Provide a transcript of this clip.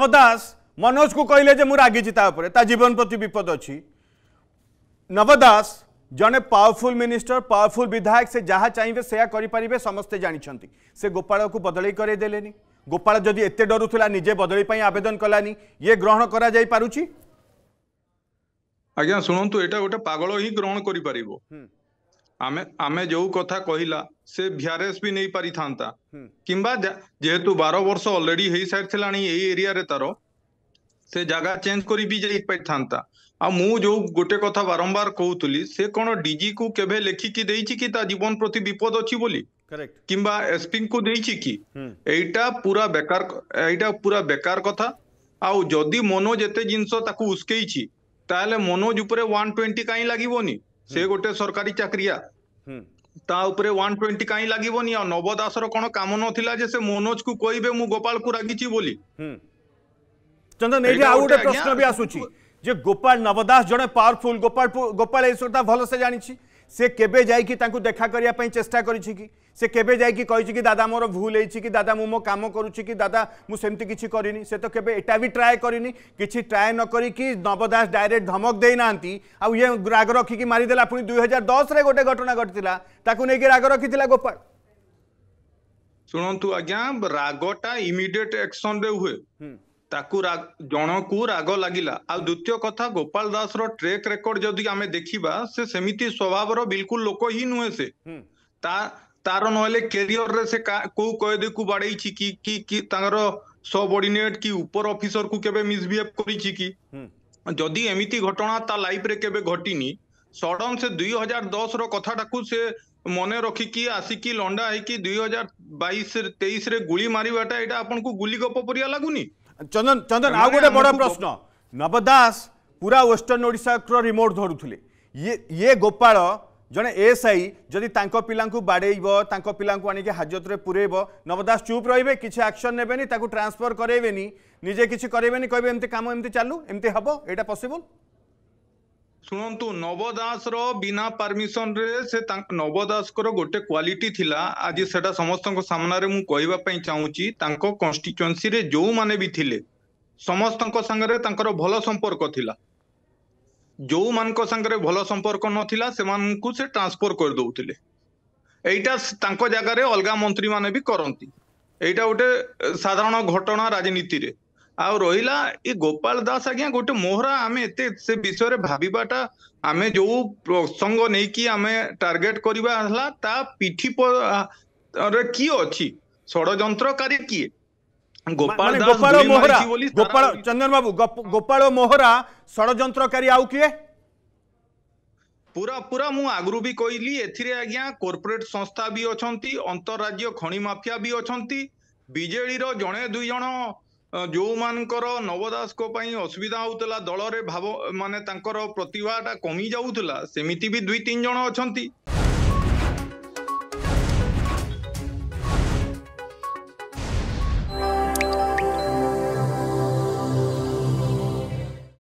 নবদাস মনোজকু কহিলে যে মু রাগিছি তা উপরে তা জীবন প্রতি বিপদ অছি নবদাস জনে পাওয়ারফুল মিনিষ্টর পাওয়ারফুল বিধায়ক সে যা চাইবে সেয়া করে সমস্তে জাঁচান সে গোপাড়কু বদলাই করে দেলে গোপাল যদি এত ডরুলা নিজে বদলি আবেদন কলানি ইয়ে গ্রহণ করা যাই পারুছি আজ্ঞা শুণন্তু এটা গোটে পাগল হি গ্রহণ করে পারিব आमे जो कथा कहला से भिआरएस भी नहीं पारि था कि जेहेतु बार वर्ष अलरेडी हो सारा एरिया रे से जगह चेंज कर भी जो गोटे कथा बारंबार कहूली से कौन डीजी को केबे लेखिकी कि जीवन प्रति विपद अच्छी बोली करेक्ट किंबा एसपी को देइछि कि हम्म। एटा पूरा बेकार एटा पूरा बेकार कथा आ जदि मनोज एते जिंसो ताकू उसकेइछि ताले मनोज ऊपर 120 काई लागिवोनी हम्म। से गोटे सरकारी चाकरिया ତା ଉପରେ ଟ୍ୱେଣ୍ଟି କାଇଁ ଲାଗିବନି ଆଉ ନବ ଦାସର କ'ଣ କାମ ନଥିଲା ଯେ ସେ ମନୋଜକୁ କହିବେ ମୁଁ ଗୋପାଳକୁ ରାଗିଛି ବୋଲି ଚନ୍ଦନ ଏଇଠି ଆଉ ଗୋଟେ ପ୍ରଶ୍ନ ବି ଆସୁଛି ଯେ ଗୋପାଳ ନବଦାସ ଜଣେ ପାୱାରଫୁଲ ଗୋପାଳ ଗୋପାଳ ଏଇ ସୁରଟା ଭଲସେ ଜାଣିଛି সে কেবে যাই তাঁকু দেখা করা চেষ্টা করেছি কি সে কেবে যাই কইছি কি দাদা মোর ভুল হয়েছি কি দাদা মু মো কাম করুছি কি দাদা মু সেমতি কিছু করিনি সে তো কেবে এটা বি ট্রাই করিনি কিছু ট্রাই ন করিকি নবদাস ডাইরেক্ট ধমক দেই নাহান্তি আউ ইয়ে রাগ রখিকি মারিদেলা পুনি দুই হাজার দশরে গোটে ঘটনা ঘটিলা তাকু নেইকি রাগ রখিলা গোপাল শুনন্তু আজ্ঞা রাগটা ইমিডিয়েট অ্যাকশন রে হুয়ে ତାକୁ ଜଣକୁ ରାଗ ଲାଗିଲା ଆଉ ଦ୍ୱିତୀୟ କଥା ଗୋପାଳ ଦାସର ଟ୍ରେକ୍ ରେକର୍ଡ ଯଦି ଆମେ ଦେଖିବା ସେ ସେମିତି ସ୍ୱଭାବର ବିଲକୁଲ ଲୋକ ହିଁ ନୁହେଁ ସେ ତା ତାର ନହେଲେ କ୍ୟାରିୟରରେ ସେ କୋଉ କଏଦୀକୁ ବାଡେଇଛି କି କି କି ତାଙ୍କର ସବଅର୍ଡିନେଟ୍ କି ଉପର ଅଫିସରକୁ କେବେ ମିସବିହେଭ୍ କରିଛି କି ଯଦି ଏମିତି ଘଟଣା ତା ଲାଇଫରେ କେବେ ଘଟିନି ସଡନ୍ ସେ ଦୁଇ ହଜାର ଦଶର କଥାଟାକୁ ସେ ମନେ ରଖିକି ଆସିକି ଲଣ୍ଡା ହେଇକି ଦୁଇ ହଜାର ବାଇଶ ତେଇଶରେ ଗୁଳି ମାରିବାଟା ଏଇଟା ଆପଣଙ୍କୁ ଗୁଲି ଗପ ପରିକା ଲାଗୁନି চন্দন চন্দন আউ গোটে বড় প্রশ্ন নব দাস পুরা ওয়েস্টর্ন ওড়িশার রিমোট ধরুলে ইয়ে ইয়ে গোপাল জনে এএসআই যদি তাঙ্ক পিলাঙ্কু বাড়েইব তাঙ্ক পিলাঙ্কু আনিকি হাজতরে পুরেইব নবদাস চুপ রহিবে কিছু অ্যাকশন নেবেনি তাকু ট্রান্সফার করাইবেনি নিজে কিছু করাইবেনি কইবে এমতি কাম এমতি চালু এমতি হবো এটা পসিবল ଶୁଣନ୍ତୁ ନବ ଦାସର ବିନା ପରମିସନରେ ସେ ତାଙ୍କ ନବ ଦାସଙ୍କର ଗୋଟେ କ୍ୱାଲିଟି ଥିଲା ଆଜି ସେଟା ସମସ୍ତଙ୍କ ସାମ୍ନାରେ ମୁଁ କହିବା ପାଇଁ ଚାହୁଁଛି ତାଙ୍କ କନଷ୍ଟିଚୁଏନ୍ସିରେ ଯେଉଁମାନେ ବି ଥିଲେ ସମସ୍ତଙ୍କ ସାଙ୍ଗରେ ତାଙ୍କର ଭଲ ସମ୍ପର୍କ ଥିଲା ଯେଉଁମାନଙ୍କ ସାଙ୍ଗରେ ଭଲ ସମ୍ପର୍କ ନଥିଲା ସେମାନଙ୍କୁ ସେ ଟ୍ରାନ୍ସଫର କରିଦଉଥିଲେ ଏଇଟା ତାଙ୍କ ଜାଗାରେ ଅଲଗା ମନ୍ତ୍ରୀମାନେ ବି କରନ୍ତି ଏଇଟା ଗୋଟେ ସାଧାରଣ ଘଟଣା ରାଜନୀତିରେ आईला ये गोपाल दास आज्ञा गोटे मोहरा आम एत से विषय भावटा आम जो प्रसंग नहीं कि आम टार्गेट करवा पिठी किए अच्छी षड़ी किए गोपाल गोपाल गोपाल चंदन बाबू गोपाल मोहरा षड़ी मुझे आगु संस्था भी अच्छा अंतराज्य खणी भी अच्छा विजेर जड़े दुईज ଯୋଉମାନଙ୍କର ନବ ଦାସଙ୍କ ପାଇଁ ଅସୁବିଧା ହଉଥିଲା ଦଳରେ ଭାବ ମାନେ ତାଙ୍କର ପ୍ରତିଭାଟା କମି ଯାଉଥିଲା ସେମିତି ବି ଦୁଇ ତିନି ଜଣ ଅଛନ୍ତି